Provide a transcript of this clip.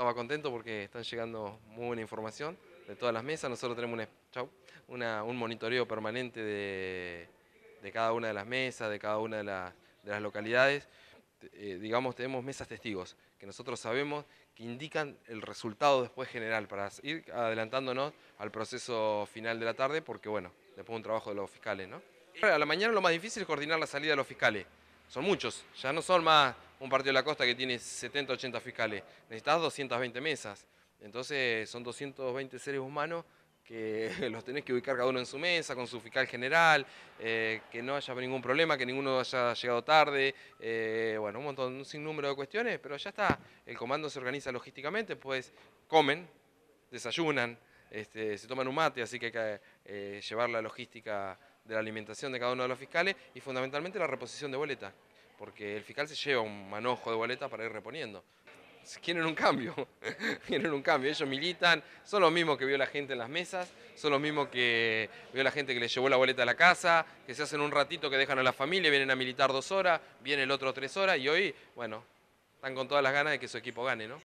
estaba contento porque están llegando muy buena información de todas las mesas. Nosotros tenemos un monitoreo permanente de, cada una de las mesas, de cada una de, las localidades. Eh, digamos, tenemos mesas testigos que nosotros sabemos que indican el resultado después general para ir adelantándonos al proceso final de la tarde, porque bueno, después un trabajo de los fiscales, ¿no? A la mañana lo más difícil es coordinar la salida de los fiscales. Son muchos, ya no son más un partido de la costa que tiene 70, 80 fiscales, necesitas 220 mesas. Entonces son 220 seres humanos que los tenés que ubicar cada uno en su mesa, con su fiscal general, eh, que no haya ningún problema, que ninguno haya llegado tarde, eh, bueno, un montón, un sinnúmero de cuestiones, pero ya está, el comando se organiza logísticamente, pues comen, desayunan, este, se toman un mate, así que hay que eh, llevar la logística de la alimentación de cada uno de los fiscales y fundamentalmente la reposición de boletas porque el fiscal se lleva un manojo de boletas para ir reponiendo. Quieren un cambio, quieren un cambio. Ellos militan, son los mismos que vio la gente en las mesas, son los mismos que vio la gente que le llevó la boleta a la casa, que se hacen un ratito que dejan a la familia, vienen a militar dos horas, viene el otro tres horas y hoy, bueno, están con todas las ganas de que su equipo gane, ¿no?